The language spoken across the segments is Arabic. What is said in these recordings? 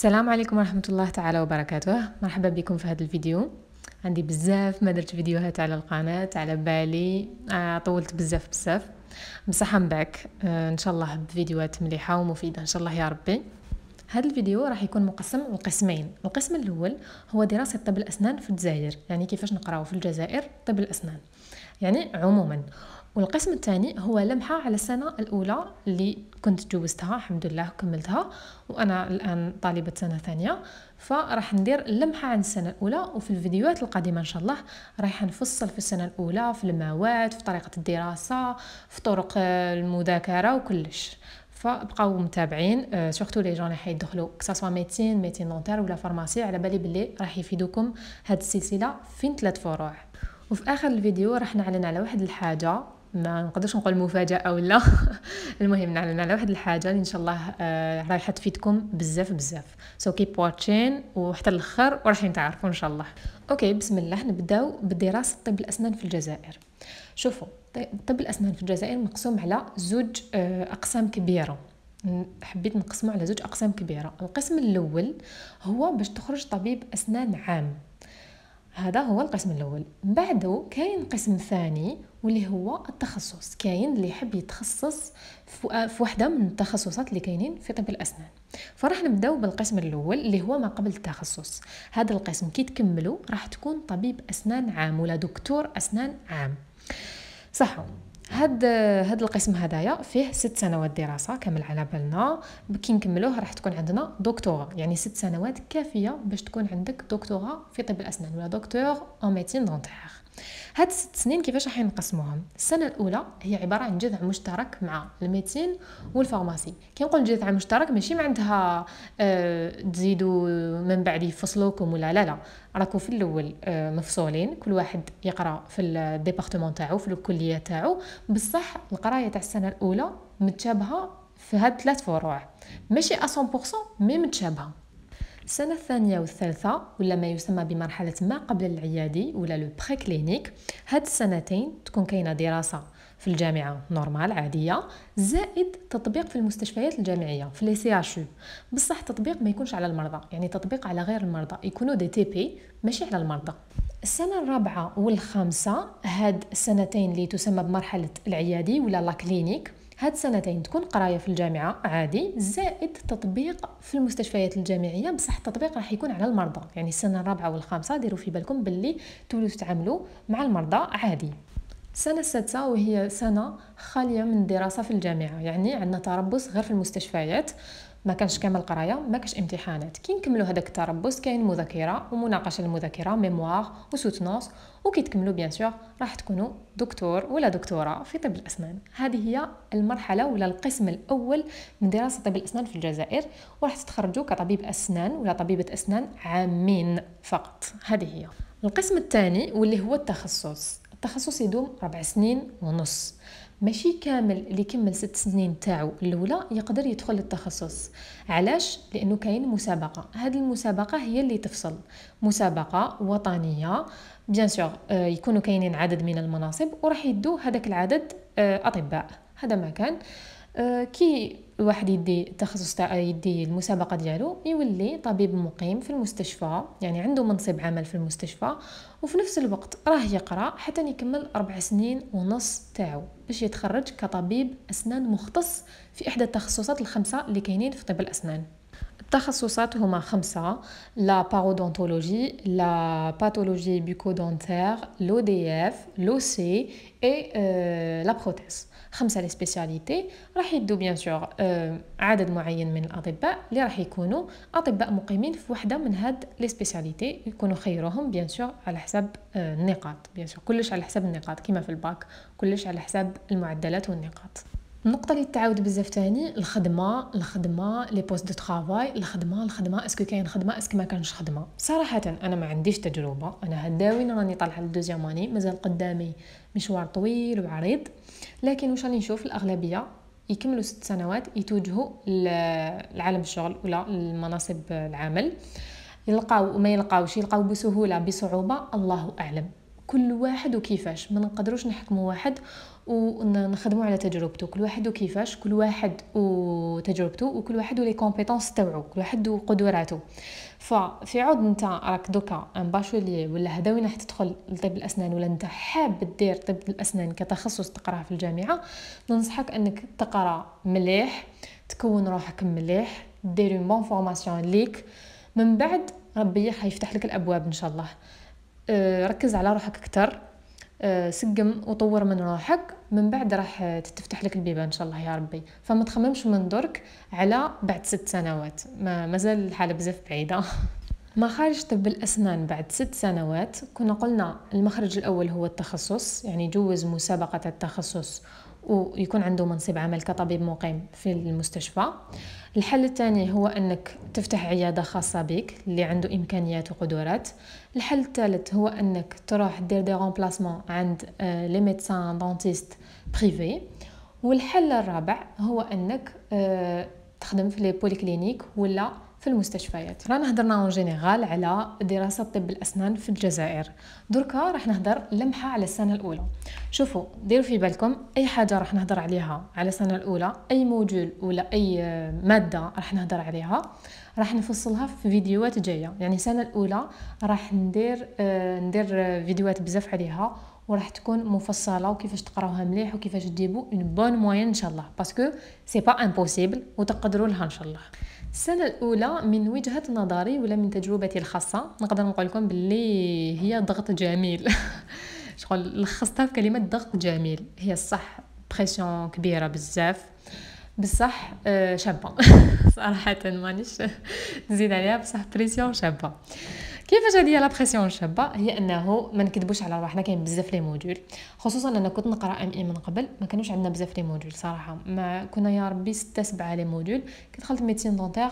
السلام عليكم ورحمة الله تعالى وبركاته مرحبا بكم في هذا الفيديو عندي بزاف ما درت فيديوهات على القناة على بالي آه، طولت بزاف بزاف بصح ام باك ان شاء الله بفيديوهات مليحة ومفيدة ان شاء الله يا ربي هذا الفيديو راح يكون مقسم لقسمين القسم الاول هو دراسة طب الاسنان في الجزائر يعني كيفاش نقراو في الجزائر طب الاسنان يعني عموما والقسم الثاني هو لمحة على السنة الأولى اللي كنت جوزتها الحمد لله كملتها وأنا الآن طالبة سنة ثانية فراح ندير لمحة عن السنة الأولى وفي الفيديوهات القادمة إن شاء الله راح نفصل في السنة الأولى في المواد في طريقة الدراسة في طرق المذاكرة وكلش فبقاو متابعين سورتو لي جون اللي حيدخلوا كساسوا ميتين ميتين دونتير ولا فارماسي على بالي بلي راح يفيدوكم هاد السلسله فين ثلاث فروع وفي اخر الفيديو راح نعلن على واحد الحاجه ما نقدرش نقول مفاجاه ولا المهم نعلن على واحد الحاجه اللي ان شاء الله آه، رايحه تفيدكم بزاف بزاف سو كيب واتشين وحتى الاخر وراحين تعرفوا ان شاء الله اوكي بسم الله نبداو بدراسه طب الاسنان في الجزائر شوفوا طب الاسنان في الجزائر مقسوم على زوج آه، اقسام كبيره حبيت نقسمه على زوج اقسام كبيره القسم الاول هو باش تخرج طبيب اسنان عام هذا هو القسم الاول بعده كاين قسم ثاني واللي هو التخصص كاين اللي يحب يتخصص في وحده من التخصصات اللي كاينين في طب الاسنان فراح نبداو بالقسم الاول اللي هو ما قبل التخصص هذا القسم كي تكملو راح تكون طبيب اسنان عام ولا دكتور اسنان عام صح هاد هاد القسم هدايا فيه ست سنوات دراسة كامل على بالنا كي نكملوه راح تكون عندنا دكتوراه يعني ست سنوات كافية باش تكون عندك دكتوراه في طب الأسنان ولا دكتور أو ميتين دونتيغ هاد الست سنين كيفاش راح نقسموهم السنه الاولى هي عباره عن جذع مشترك مع الميتين والفارماسي كي نقول جذع مشترك ماشي معناتها عندها آه تزيدوا من بعد يفصلوكم ولا لا لا راكو في الاول آه مفصولين كل واحد يقرا في الديبارتمون تاعو في الكليه تاعو بصح القرايه تاع السنه الاولى متشابهه في هاد ثلاث فروع ماشي 100% مي متشابهه السنة الثانية والثالثة ولا ما يسمى بمرحلة ما قبل العيادي ولا لو بري كلينيك هاد السنتين تكون كاينة دراسة في الجامعة نورمال عادية زائد تطبيق في المستشفيات الجامعية في لي سي اشو بصح تطبيق ما يكونش على المرضى يعني تطبيق على غير المرضى يكونوا دي تي بي ماشي على المرضى السنة الرابعة والخامسة هاد السنتين اللي تسمى بمرحلة العيادي ولا لا كلينيك هاد السنتين تكون قرايه في الجامعه عادي زائد تطبيق في المستشفيات الجامعيه بصح التطبيق راح يكون على المرضى يعني السنه الرابعه والخامسه ديروا في بالكم باللي تولوا تتعاملوا مع المرضى عادي السنة السادسة وهي سنة خالية من الدراسة في الجامعة يعني عندنا تربص غير في المستشفيات ما كانش كامل قرايه ما كانش امتحانات كي نكملوا هذاك التربص كاين مذاكره ومناقشه المذاكره ميموار وسوتنونس وكي تكملوا بيان سور راح تكونوا دكتور ولا دكتوره في طب الاسنان هذه هي المرحله ولا القسم الاول من دراسه طب الاسنان في الجزائر وراح تتخرجوا كطبيب اسنان ولا طبيبه اسنان عامين فقط هذه هي القسم الثاني واللي هو التخصص التخصص يدوم ربع سنين ونص ماشي كامل اللي كمل ست سنين تاعو الاولى يقدر يدخل للتخصص علاش لانه كاين مسابقه هذه المسابقه هي اللي تفصل مسابقه وطنيه بيان آه، سور يكونوا كاينين عدد من المناصب وراح يدو هذاك العدد آه، اطباء هذا ما كان آه، كي الواحد يدي التخصص تاع يدي المسابقه ديالو يولي طبيب مقيم في المستشفى يعني عنده منصب عمل في المستشفى وفي نفس الوقت راه يقرا حتى يكمل أربع سنين ونص تاعو باش يتخرج كطبيب اسنان مختص في احدى التخصصات الخمسه اللي كاينين في طب الاسنان التخصصات هما خمسة لا بارودونتولوجي لا باثولوجي بيكودونتير لو دي اف لو سي اي لا بروتيز خمسه لي سبيسياليتي راح يدو بيان سور آه، عدد معين من الاطباء اللي راح يكونوا اطباء مقيمين في وحده من هاد لي سبيسياليتي يكونوا خيروهم بيان سور على حساب آه، النقاط بيان سور كلش على حساب النقاط كيما في الباك كلش على حساب المعدلات والنقاط النقطه اللي تعاود بزاف تاني الخدمه الخدمه لي بوست دو ترافاي الخدمه الخدمه اسكو كاين خدمه اسكو ما كانش خدمه صراحه انا ما عنديش تجربه انا هداوين راني طالعه للدوزيام اني مازال قدامي مشوار طويل وعريض لكن واش راني نشوف الاغلبيه يكملوا ست سنوات يتوجهوا لعالم الشغل ولا المناصب العمل يلقاو ما يلقاوش يلقاو بسهوله بصعوبه الله اعلم كل واحد وكيفاش ما نقدروش نحكموا واحد ونخدموا على تجربته كل واحد وكيفاش كل واحد وتجربته وكل واحد ولي كومبيتونس تاعو كل واحد وقدراته ففي عود نتا راك دوكا ان باشولي ولا هذا وين راح تدخل لطب الاسنان ولا انت حاب دير طب الاسنان كتخصص تقراه في الجامعه ننصحك انك تقرا مليح تكون روحك مليح دير اون بون فورماسيون ليك من بعد ربي حيفتح لك الابواب ان شاء الله آه، ركز على روحك أكثر آه، سقم وطور من روحك من بعد راح تتفتح لك البيبان ان شاء الله يا ربي فما تخممش من درك على بعد ست سنوات ما مازال الحاله بزاف بعيده مخارج طب الأسنان بعد ست سنوات كنا قلنا المخرج الأول هو التخصص يعني جوز مسابقة التخصص ويكون عنده منصب عمل كطبيب مقيم في المستشفى الحل الثاني هو أنك تفتح عيادة خاصة بك اللي عنده إمكانيات وقدرات الحل الثالث هو أنك تروح دير دي رومبلاسمون عند آه، لي ميدسان دونتيست بريفي والحل الرابع هو أنك آه، تخدم في لي بوليكلينيك ولا في المستشفيات رانا هدرنا اون جينيرال على دراسه طب الاسنان في الجزائر دركا راح نهضر لمحه على السنه الاولى شوفوا ديروا في بالكم اي حاجه راح نهضر عليها على السنه الاولى اي موجول ولا اي ماده راح نهضر عليها راح نفصلها في فيديوهات جايه يعني السنه الاولى راح ندير آه، ندير آه، فيديوهات بزاف عليها وراح تكون مفصله وكيفاش تقراوها مليح وكيفاش تجيبوا اون بون موين ان شاء الله باسكو سي با امبوسيبل وتقدروا لها ان شاء الله السنه الاولى من وجهه نظري ولا من تجربتي الخاصه نقدر نقول لكم باللي هي ضغط جميل شغل لخصتها في كلمه ضغط جميل هي الصح بريسيون كبيره بزاف بصح آه، شابه صراحه مانيش نزيد عليها بصح بريسيون شابه كيفاش هذه لا بريسيون الشابه هي انه ما نكذبوش على روحنا كاين بزاف لي موديول خصوصا انا كنت نقرا ام اي من قبل ما كانوش عندنا بزاف لي موديول صراحه ما كنا يا ربي 6 7 لي موديول كي دخلت ميتين دونتير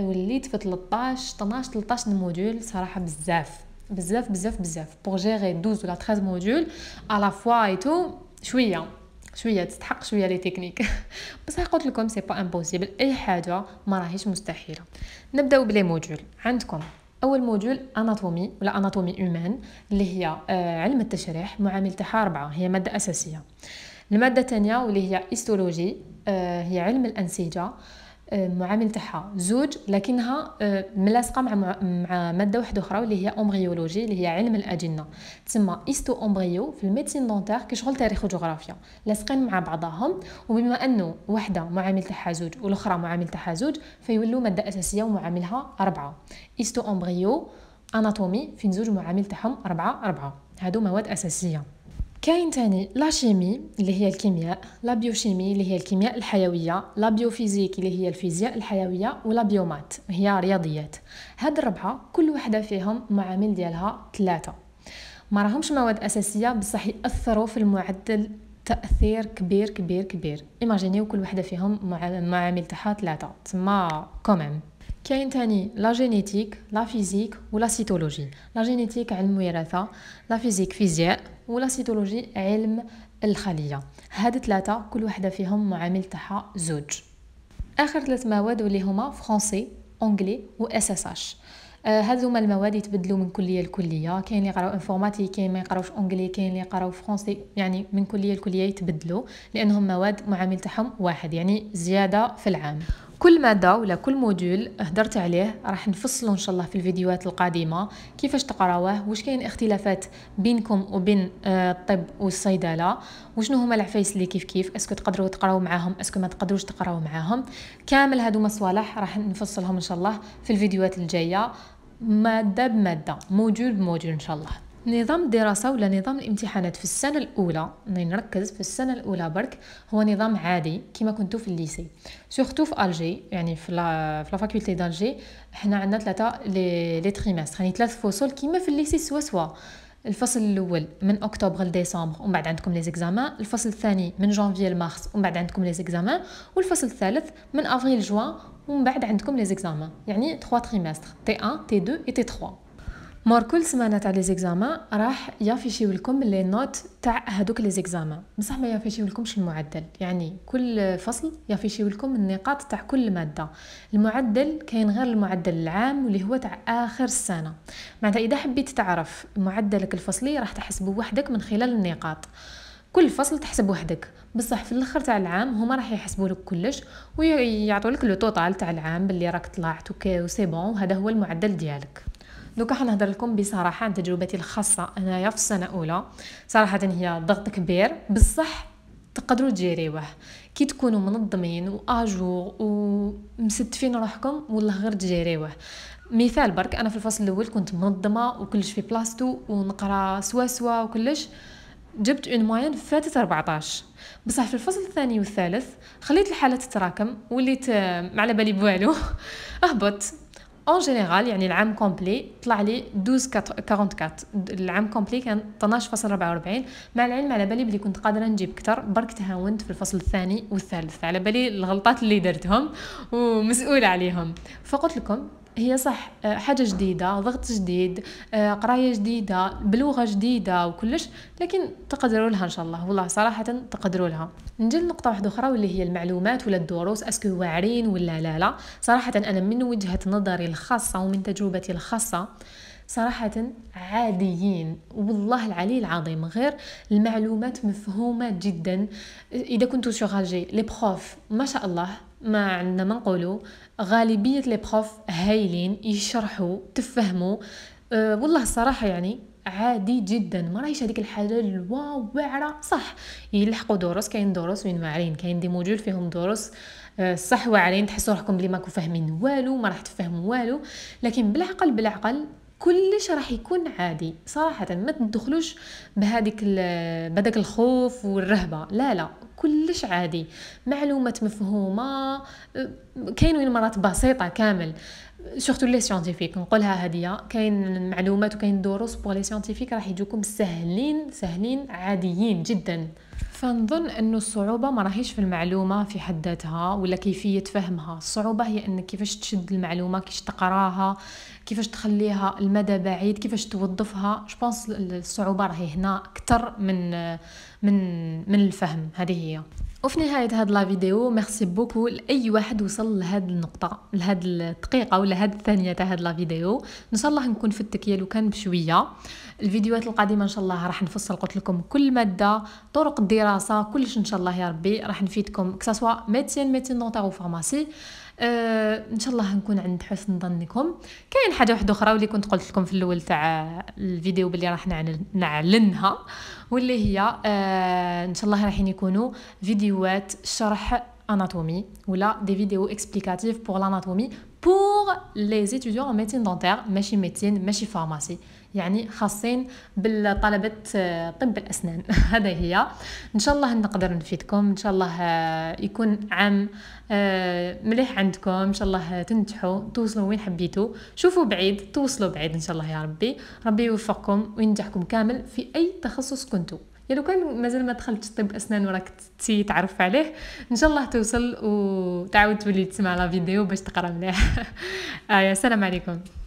وليت في 13 12 13 موديول صراحه بزاف بزاف بزاف بزاف بوغ جيغي 12 ولا 13 موديول على فوا اي تو شويه شويه تستحق شويه لي تكنيك بصح قلت لكم سي با امبوسيبل اي حاجه ما راهيش مستحيله نبداو بلي موديول عندكم اول موديول اناتومي ولا اناتومي هيومان اللي هي آه، علم التشريح معامل تاعها ربعة هي ماده اساسيه الماده الثانيه واللي هي هيستولوجي آه، هي علم الانسجه المعامل تاعها زوج لكنها آه، ملاصقه مع مع ماده واحده اخرى اللي هي امبريولوجي اللي هي علم الاجنه تسمى ايستو امبريو في الميديسين دونتير كشغل تاريخ وجغرافيا لاصقين مع بعضهم وبما انه وحده معامل تاعها زوج والاخرى معامل تاعها زوج فيولوا ماده اساسيه ومعاملها اربعه ايستو امبريو اناتومي فين زوج معامل تاعهم اربعه اربعه هادو مواد اساسيه كاين تاني لا شيمي اللي هي الكيمياء لا بيوشيمي اللي هي الكيمياء الحيويه لا بيوفيزيك اللي هي الفيزياء الحيويه ولا بيومات هي رياضيات هاد الربعه كل وحده فيهم معامل ديالها ثلاثه ما راهمش مواد اساسيه بصح ياثروا في المعدل تاثير كبير كبير كبير ايماجينيو كل وحده فيهم معامل تاعها ثلاثه تما كومام كاين تاني لا جينيتيك لا فيزيك ولا سيتولوجي لا جينيتيك علم الوراثه لا فيزيك فيزياء ولا سيتولوجي علم الخليه هاد ثلاثه كل وحده فيهم معامل تاعها زوج اخر ثلاث مواد واللي هما فرونسي اونغلي و اس اس اش هادو هما المواد يتبدلوا من كليه لكليه كاين اللي يقراو انفورماتيك كاين ما يقراوش اونغلي كاين اللي يقراو فرونسي يعني من كليه لكليه يتبدلوا لانهم مواد معامل تاعهم واحد يعني زياده في العام كل مادة ولا كل موديول هدرت عليه راح نفصله ان شاء الله في الفيديوهات القادمة كيفاش تقراوه واش كاين اختلافات بينكم وبين آه، الطب والصيدلة وشنو هما العفايس اللي كيف كيف اسكو تقدروا تقراو معاهم اسكو ما تقدروش تقراو معاهم كامل هادو مصالح راح نفصلهم ان شاء الله في الفيديوهات الجاية مادة بمادة موديول بموديول ان شاء الله نظام الدراسة ولا نظام الامتحانات في السنة الأولى نركز في السنة الأولى برك هو نظام عادي كما كنتو في الليسي سورتو في ألجي يعني في لا في فاكولتي دالجي حنا عندنا ثلاثة لي تريمستر يعني ثلاث فصول كما في الليسي سوا سوا الفصل الاول من اكتوبر لديسمبر ومن بعد عندكم لي زيكزامان الفصل الثاني من جانفي لمارس ومن بعد عندكم لي زيكزامان والفصل الثالث من افريل جوان ومن بعد عندكم لي زيكزامان يعني 3 تريمستر تي 1 تي 2 اي تي 3 مور كل سمانه تاع لي زيكزامان راح يافيشيو لكم لي نوت تاع هذوك لي زيكزامان بصح ما يافيشيو لكمش المعدل يعني كل فصل يافيشيو لكم النقاط تاع كل ماده المعدل كاين غير المعدل العام واللي هو تاع اخر السنه معناتها اذا حبيت تعرف معدلك الفصلي راح تحسبه وحدك من خلال النقاط كل فصل تحسب وحدك بصح في الاخر تاع العام هما راح يحسبوا لك كلش ويعطوا لك لو توتال تاع العام باللي راك طلعت وكي وسي بون هذا هو المعدل ديالك دوكا حنهضر لكم بصراحه عن تجربتي الخاصه انايا في السنه الاولى صراحه هي ضغط كبير بصح تقدروا تجيريوه كي تكونوا منظمين واجور ومستفين روحكم والله غير تجيريوه مثال برك انا في الفصل الاول كنت منظمه وكلش في بلاصتو ونقرا سوا سوا وكلش جبت اون موين فاتت 14 بصح في الفصل الثاني والثالث خليت الحاله تتراكم وليت آه، على بالي بوالو اهبط اون جينيرال يعني العام كومبلي طلع لي 12.44 العام كومبلي كان 12.44 مع العلم على بالي بلي كنت قادره نجيب اكثر برك تهاونت في الفصل الثاني والثالث على بالي الغلطات اللي درتهم ومسؤوله عليهم فقلت لكم هي صح آه، حاجة جديدة ضغط جديد آه، قراية جديدة بلغة جديدة وكلش لكن تقدروا لها إن شاء الله والله صراحة تقدروا لها نجي لنقطة واحدة أخرى واللي هي المعلومات ولا الدروس أسكو واعرين ولا لا لا صراحة أنا من وجهة نظري الخاصة ومن تجربتي الخاصة صراحة عاديين والله العلي العظيم غير المعلومات مفهومة جدا إذا كنتوا جي لي بخوف ما شاء الله ما عندنا ما نقولو غالبية لي بروف هايلين يشرحوا تفهموا أه والله الصراحة يعني عادي جدا ما رايش هذيك الحاجه الواو واعره صح يلحقوا دروس كاين دروس وين واعرين كاين دي موجود فيهم دروس أه، صح واعرين تحسوا روحكم بلي ماكو فاهمين والو ما راح تفهموا والو لكن بالعقل بالعقل كلش راح يكون عادي صراحه ما تدخلوش بهذيك بهذاك الخوف والرهبه لا لا كلش عادي معلومات مفهومه كاين وين مرات بسيطه كامل سورتو لي سيانتيفيك نقولها هاديه كاين معلومات وكاين دروس بوغ لي سيانتيفيك راح يجوكم سهلين سهلين عاديين جدا فنظن انه الصعوبه ما راهيش في المعلومه في حد ذاتها ولا كيفيه فهمها الصعوبه هي انك كيفاش تشد المعلومه كيفاش تقراها كيفاش تخليها المدى بعيد كيفاش توظفها جوبونس الصعوبه راهي هنا اكثر من من من الفهم هذه هي وفي نهاية هاد لا فيديو ميرسي بوكو لأي واحد وصل لهاد النقطة لهاد الدقيقة ولا هاد الثانية تاع هاد لا فيديو إن شاء الله نكون فدتك يا لو كان بشوية الفيديوهات القادمة إن شاء الله راح نفصل قلت لكم كل مادة طرق الدراسة كلش إن شاء الله يا ربي راح نفيدكم ميتين ميتين ميدسين أو وفارماسي آه ان شاء الله نكون عند حسن ظنكم كاين حاجه واحده اخرى واللي كنت قلت لكم في الاول تاع الفيديو باللي راح نعلنها واللي هي آه ان شاء الله راحين يكونوا فيديوهات شرح اناتومي ولا دي فيديو اكسبليكاتيف بور لاناتومي بور لي étudiants en médecine dentaire ماشي ميتين ماشي فارماسي يعني خاصين بالطلبة آه، طب الأسنان هذا هي إن شاء الله نقدر نفيدكم إن شاء الله آه، يكون عام آه، مليح عندكم إن شاء الله تنجحوا توصلوا وين حبيتوا شوفوا بعيد توصلوا بعيد إن شاء الله يا ربي ربي يوفقكم وينجحكم كامل في أي تخصص كنتوا يا لو كان مازال ما دخلتش طب اسنان وراك تسي تعرف عليه ان شاء الله توصل وتعاود تولي تسمع لا فيديو باش تقرا مليح آه يا سلام عليكم